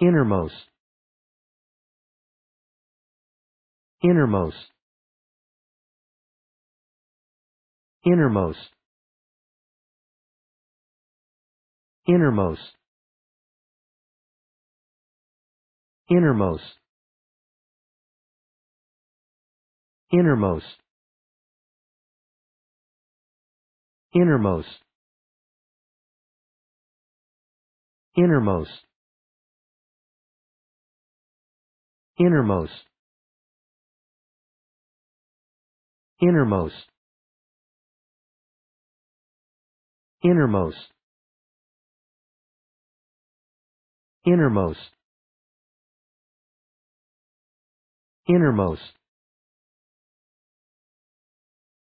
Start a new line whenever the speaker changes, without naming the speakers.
innermost innermost innermost innermost innermost innermost innermost innermost innermost innermost innermost innermost innermost